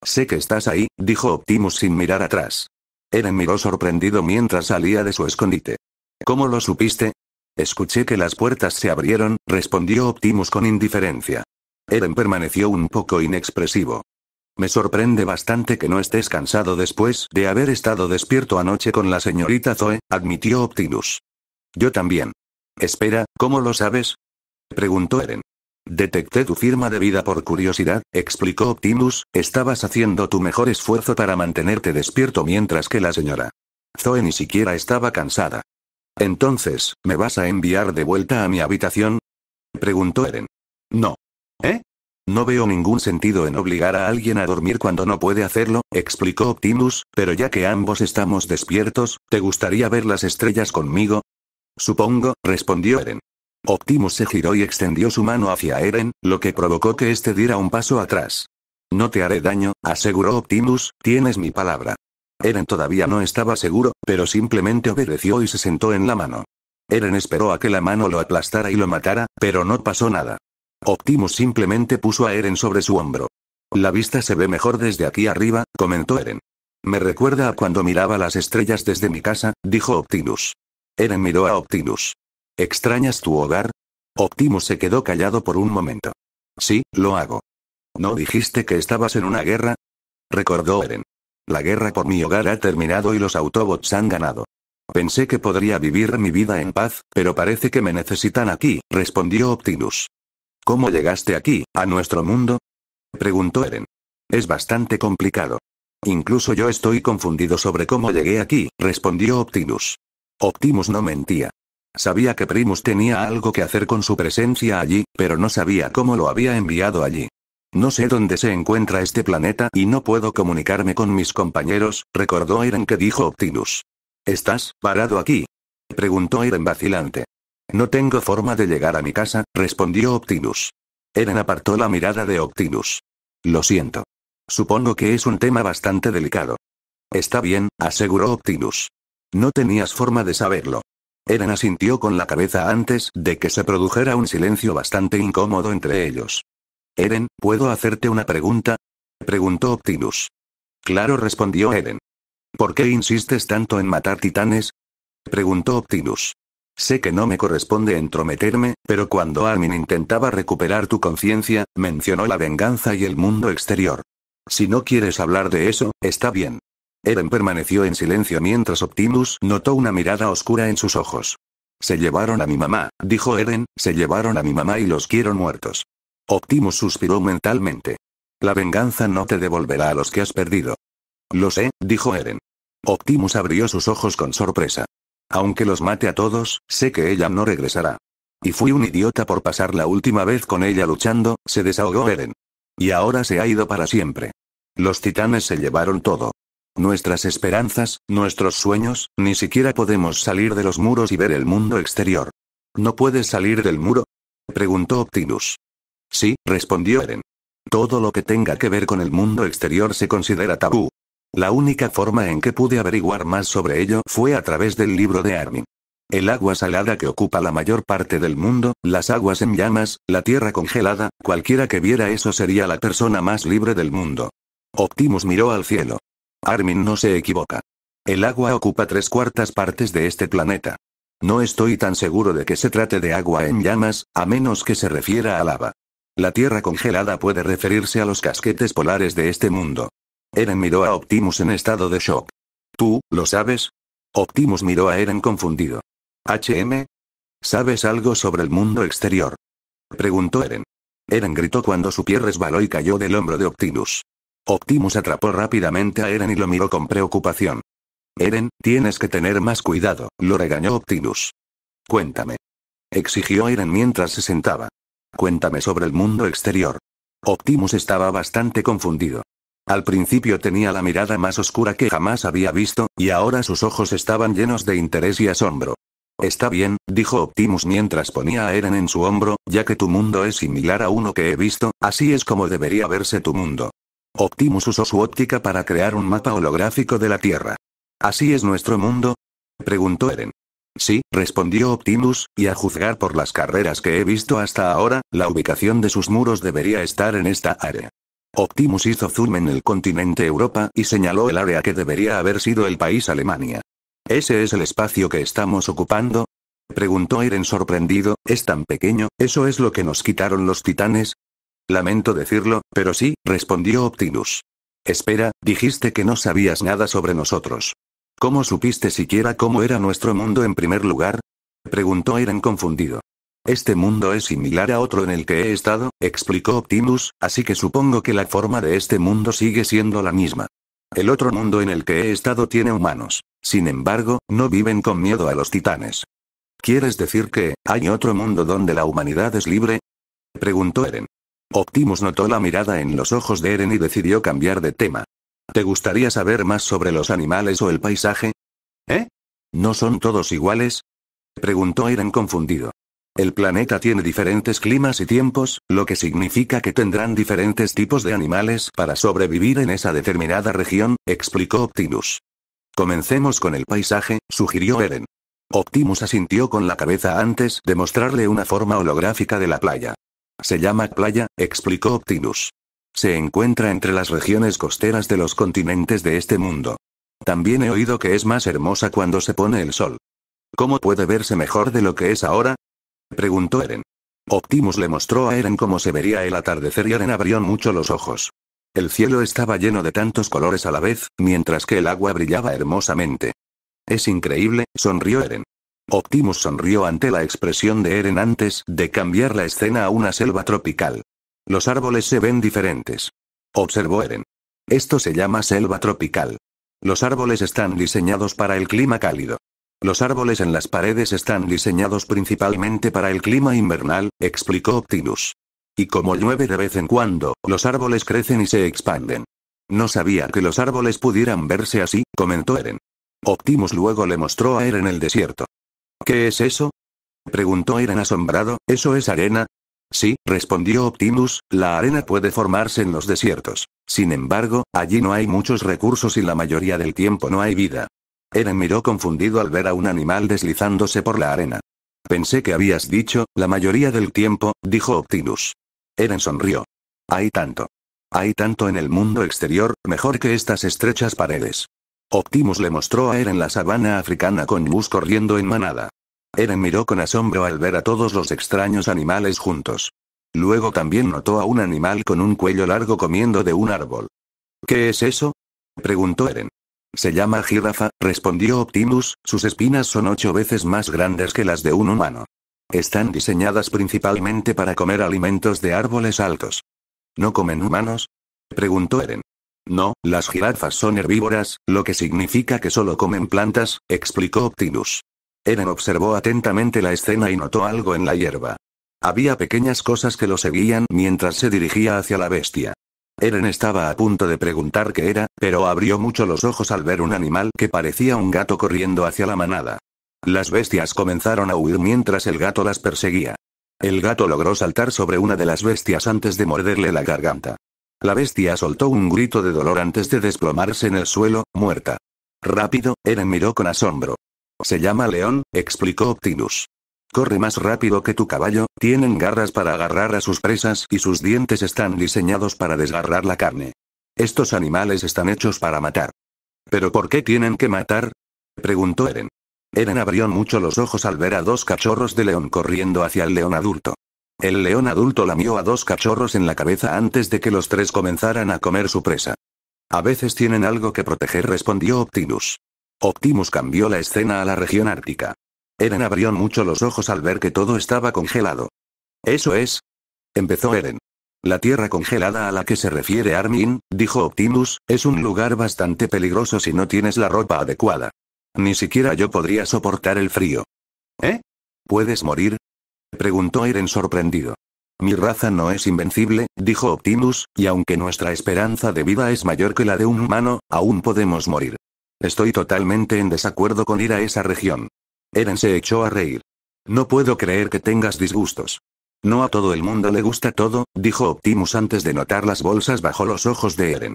[SPEAKER 1] Sé que estás ahí, dijo Optimus sin mirar atrás. Eren miró sorprendido mientras salía de su escondite. ¿Cómo lo supiste? Escuché que las puertas se abrieron, respondió Optimus con indiferencia. Eren permaneció un poco inexpresivo. Me sorprende bastante que no estés cansado después de haber estado despierto anoche con la señorita Zoe, admitió Optimus. Yo también. Espera, ¿cómo lo sabes? preguntó Eren. Detecté tu firma de vida por curiosidad, explicó Optimus, estabas haciendo tu mejor esfuerzo para mantenerte despierto mientras que la señora Zoe ni siquiera estaba cansada. Entonces, ¿me vas a enviar de vuelta a mi habitación? preguntó Eren. No. ¿Eh? No veo ningún sentido en obligar a alguien a dormir cuando no puede hacerlo, explicó Optimus, pero ya que ambos estamos despiertos, ¿te gustaría ver las estrellas conmigo? Supongo, respondió Eren. Optimus se giró y extendió su mano hacia Eren, lo que provocó que éste diera un paso atrás. No te haré daño, aseguró Optimus, tienes mi palabra. Eren todavía no estaba seguro, pero simplemente obedeció y se sentó en la mano. Eren esperó a que la mano lo aplastara y lo matara, pero no pasó nada. Optimus simplemente puso a Eren sobre su hombro. La vista se ve mejor desde aquí arriba, comentó Eren. Me recuerda a cuando miraba las estrellas desde mi casa, dijo Optimus. Eren miró a Optimus. ¿Extrañas tu hogar? Optimus se quedó callado por un momento. Sí, lo hago. ¿No dijiste que estabas en una guerra? Recordó Eren. La guerra por mi hogar ha terminado y los Autobots han ganado. Pensé que podría vivir mi vida en paz, pero parece que me necesitan aquí, respondió Optimus. ¿Cómo llegaste aquí, a nuestro mundo? preguntó Eren. Es bastante complicado. Incluso yo estoy confundido sobre cómo llegué aquí, respondió Optimus. Optimus no mentía. Sabía que Primus tenía algo que hacer con su presencia allí, pero no sabía cómo lo había enviado allí. No sé dónde se encuentra este planeta y no puedo comunicarme con mis compañeros, recordó Eren que dijo Optimus. ¿Estás parado aquí? preguntó Eren vacilante. No tengo forma de llegar a mi casa, respondió Optimus. Eren apartó la mirada de Optimus. Lo siento. Supongo que es un tema bastante delicado. Está bien, aseguró Optimus. No tenías forma de saberlo. Eren asintió con la cabeza antes de que se produjera un silencio bastante incómodo entre ellos. Eren, ¿puedo hacerte una pregunta? preguntó Optimus. Claro respondió Eren. ¿Por qué insistes tanto en matar titanes? preguntó Optimus. Sé que no me corresponde entrometerme, pero cuando Armin intentaba recuperar tu conciencia, mencionó la venganza y el mundo exterior. Si no quieres hablar de eso, está bien. Eren permaneció en silencio mientras Optimus notó una mirada oscura en sus ojos. Se llevaron a mi mamá, dijo Eren, se llevaron a mi mamá y los quiero muertos. Optimus suspiró mentalmente. La venganza no te devolverá a los que has perdido. Lo sé, dijo Eren. Optimus abrió sus ojos con sorpresa. Aunque los mate a todos, sé que ella no regresará. Y fui un idiota por pasar la última vez con ella luchando, se desahogó Eren. Y ahora se ha ido para siempre. Los titanes se llevaron todo nuestras esperanzas, nuestros sueños, ni siquiera podemos salir de los muros y ver el mundo exterior. ¿No puedes salir del muro? preguntó Optimus. Sí, respondió Eren. Todo lo que tenga que ver con el mundo exterior se considera tabú. La única forma en que pude averiguar más sobre ello fue a través del libro de Armin. El agua salada que ocupa la mayor parte del mundo, las aguas en llamas, la tierra congelada, cualquiera que viera eso sería la persona más libre del mundo. Optimus miró al cielo. Armin no se equivoca. El agua ocupa tres cuartas partes de este planeta. No estoy tan seguro de que se trate de agua en llamas, a menos que se refiera a lava. La tierra congelada puede referirse a los casquetes polares de este mundo. Eren miró a Optimus en estado de shock. ¿Tú, lo sabes? Optimus miró a Eren confundido. ¿HM? ¿Sabes algo sobre el mundo exterior? Preguntó Eren. Eren gritó cuando su pie resbaló y cayó del hombro de Optimus. Optimus atrapó rápidamente a Eren y lo miró con preocupación. Eren, tienes que tener más cuidado, lo regañó Optimus. Cuéntame. Exigió Eren mientras se sentaba. Cuéntame sobre el mundo exterior. Optimus estaba bastante confundido. Al principio tenía la mirada más oscura que jamás había visto, y ahora sus ojos estaban llenos de interés y asombro. Está bien, dijo Optimus mientras ponía a Eren en su hombro, ya que tu mundo es similar a uno que he visto, así es como debería verse tu mundo. Optimus usó su óptica para crear un mapa holográfico de la Tierra. ¿Así es nuestro mundo? preguntó Eren. Sí, respondió Optimus, y a juzgar por las carreras que he visto hasta ahora, la ubicación de sus muros debería estar en esta área. Optimus hizo zoom en el continente Europa y señaló el área que debería haber sido el país Alemania. ¿Ese es el espacio que estamos ocupando? Preguntó Eren sorprendido, ¿es tan pequeño? ¿Eso es lo que nos quitaron los titanes? Lamento decirlo, pero sí, respondió Optimus. Espera, dijiste que no sabías nada sobre nosotros. ¿Cómo supiste siquiera cómo era nuestro mundo en primer lugar? Preguntó Eren confundido. Este mundo es similar a otro en el que he estado, explicó Optimus, así que supongo que la forma de este mundo sigue siendo la misma. El otro mundo en el que he estado tiene humanos. Sin embargo, no viven con miedo a los titanes. ¿Quieres decir que, hay otro mundo donde la humanidad es libre? Preguntó Eren. Optimus notó la mirada en los ojos de Eren y decidió cambiar de tema. ¿Te gustaría saber más sobre los animales o el paisaje? ¿Eh? ¿No son todos iguales? Preguntó Eren confundido. El planeta tiene diferentes climas y tiempos, lo que significa que tendrán diferentes tipos de animales para sobrevivir en esa determinada región, explicó Optimus. Comencemos con el paisaje, sugirió Eren. Optimus asintió con la cabeza antes de mostrarle una forma holográfica de la playa. Se llama playa, explicó Optimus. Se encuentra entre las regiones costeras de los continentes de este mundo. También he oído que es más hermosa cuando se pone el sol. ¿Cómo puede verse mejor de lo que es ahora? preguntó Eren. Optimus le mostró a Eren cómo se vería el atardecer y Eren abrió mucho los ojos. El cielo estaba lleno de tantos colores a la vez, mientras que el agua brillaba hermosamente. Es increíble, sonrió Eren. Optimus sonrió ante la expresión de Eren antes de cambiar la escena a una selva tropical. Los árboles se ven diferentes. Observó Eren. Esto se llama selva tropical. Los árboles están diseñados para el clima cálido. Los árboles en las paredes están diseñados principalmente para el clima invernal, explicó Optimus. Y como llueve de vez en cuando, los árboles crecen y se expanden. No sabía que los árboles pudieran verse así, comentó Eren. Optimus luego le mostró a Eren el desierto. ¿Qué es eso? Preguntó Eran asombrado, ¿eso es arena? Sí, respondió Optimus, la arena puede formarse en los desiertos. Sin embargo, allí no hay muchos recursos y la mayoría del tiempo no hay vida. Eren miró confundido al ver a un animal deslizándose por la arena. Pensé que habías dicho, la mayoría del tiempo, dijo Optimus. Eren sonrió. Hay tanto. Hay tanto en el mundo exterior, mejor que estas estrechas paredes. Optimus le mostró a Eren la sabana africana con Mus corriendo en manada. Eren miró con asombro al ver a todos los extraños animales juntos. Luego también notó a un animal con un cuello largo comiendo de un árbol. ¿Qué es eso? preguntó Eren. Se llama jirafa, respondió Optimus, sus espinas son ocho veces más grandes que las de un humano. Están diseñadas principalmente para comer alimentos de árboles altos. ¿No comen humanos? preguntó Eren. No, las jirafas son herbívoras, lo que significa que solo comen plantas, explicó Optimus. Eren observó atentamente la escena y notó algo en la hierba. Había pequeñas cosas que lo seguían mientras se dirigía hacia la bestia. Eren estaba a punto de preguntar qué era, pero abrió mucho los ojos al ver un animal que parecía un gato corriendo hacia la manada. Las bestias comenzaron a huir mientras el gato las perseguía. El gato logró saltar sobre una de las bestias antes de morderle la garganta. La bestia soltó un grito de dolor antes de desplomarse en el suelo, muerta. Rápido, Eren miró con asombro. Se llama León, explicó Optimus. Corre más rápido que tu caballo, tienen garras para agarrar a sus presas y sus dientes están diseñados para desgarrar la carne. Estos animales están hechos para matar. ¿Pero por qué tienen que matar? preguntó Eren. Eren abrió mucho los ojos al ver a dos cachorros de león corriendo hacia el león adulto. El león adulto lamió a dos cachorros en la cabeza antes de que los tres comenzaran a comer su presa. A veces tienen algo que proteger, respondió Optimus. Optimus cambió la escena a la región ártica. Eren abrió mucho los ojos al ver que todo estaba congelado. Eso es. Empezó Eren. La tierra congelada a la que se refiere Armin, dijo Optimus, es un lugar bastante peligroso si no tienes la ropa adecuada. Ni siquiera yo podría soportar el frío. ¿Eh? Puedes morir, preguntó Eren sorprendido. Mi raza no es invencible, dijo Optimus, y aunque nuestra esperanza de vida es mayor que la de un humano, aún podemos morir. Estoy totalmente en desacuerdo con ir a esa región. Eren se echó a reír. No puedo creer que tengas disgustos. No a todo el mundo le gusta todo, dijo Optimus antes de notar las bolsas bajo los ojos de Eren.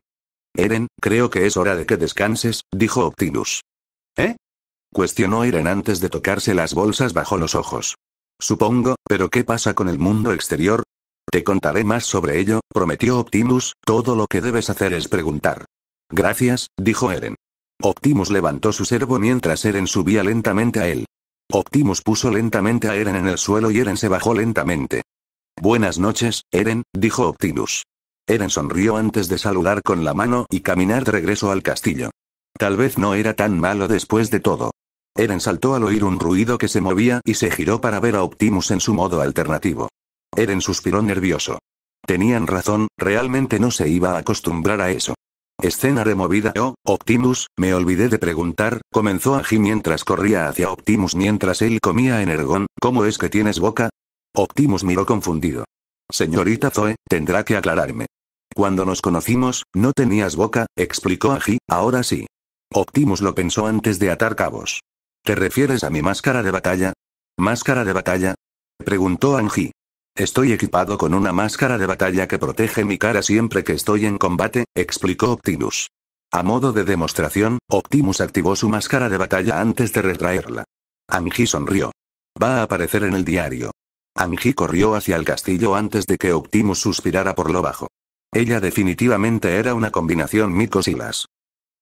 [SPEAKER 1] Eren, creo que es hora de que descanses, dijo Optimus. ¿Eh? Cuestionó Eren antes de tocarse las bolsas bajo los ojos. Supongo, pero ¿qué pasa con el mundo exterior? Te contaré más sobre ello, prometió Optimus, todo lo que debes hacer es preguntar. Gracias, dijo Eren. Optimus levantó su servo mientras Eren subía lentamente a él. Optimus puso lentamente a Eren en el suelo y Eren se bajó lentamente. Buenas noches, Eren, dijo Optimus. Eren sonrió antes de saludar con la mano y caminar de regreso al castillo. Tal vez no era tan malo después de todo. Eren saltó al oír un ruido que se movía y se giró para ver a Optimus en su modo alternativo. Eren suspiró nervioso. Tenían razón, realmente no se iba a acostumbrar a eso. Escena removida. Oh, Optimus, me olvidé de preguntar, comenzó Aji mientras corría hacia Optimus mientras él comía energón, ¿cómo es que tienes boca? Optimus miró confundido. Señorita Zoe, tendrá que aclararme. Cuando nos conocimos, no tenías boca, explicó Aji, ahora sí. Optimus lo pensó antes de atar cabos. ¿Te refieres a mi máscara de batalla? ¿Máscara de batalla? Preguntó Angie. Estoy equipado con una máscara de batalla que protege mi cara siempre que estoy en combate, explicó Optimus. A modo de demostración, Optimus activó su máscara de batalla antes de retraerla. Angie sonrió. Va a aparecer en el diario. Angie corrió hacia el castillo antes de que Optimus suspirara por lo bajo. Ella definitivamente era una combinación y las...